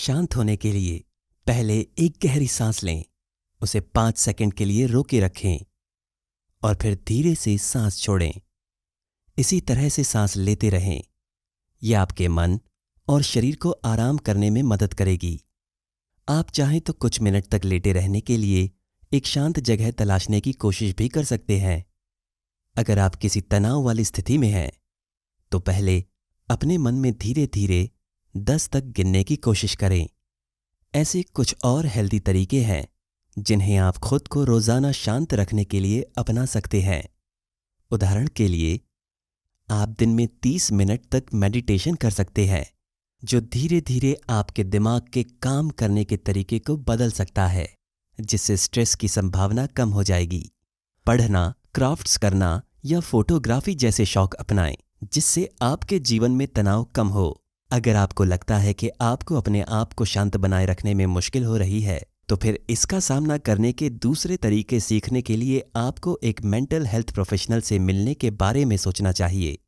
शांत होने के लिए पहले एक गहरी सांस लें उसे पांच सेकंड के लिए रोके रखें और फिर धीरे से सांस छोड़ें इसी तरह से सांस लेते रहें यह आपके मन और शरीर को आराम करने में मदद करेगी आप चाहें तो कुछ मिनट तक लेटे रहने के लिए एक शांत जगह तलाशने की कोशिश भी कर सकते हैं अगर आप किसी तनाव वाली स्थिति में हैं तो पहले अपने मन में धीरे धीरे दस तक गिनने की कोशिश करें ऐसे कुछ और हेल्दी तरीके हैं जिन्हें आप खुद को रोज़ाना शांत रखने के लिए अपना सकते हैं उदाहरण के लिए आप दिन में तीस मिनट तक मेडिटेशन कर सकते हैं जो धीरे धीरे आपके दिमाग के काम करने के तरीके को बदल सकता है जिससे स्ट्रेस की संभावना कम हो जाएगी पढ़ना क्राफ्ट्स करना या फोटोग्राफी जैसे शौक अपनाएं जिससे आपके जीवन में तनाव कम हो अगर आपको लगता है कि आपको अपने आप को शांत बनाए रखने में मुश्किल हो रही है तो फिर इसका सामना करने के दूसरे तरीके सीखने के लिए आपको एक मेंटल हेल्थ प्रोफेशनल से मिलने के बारे में सोचना चाहिए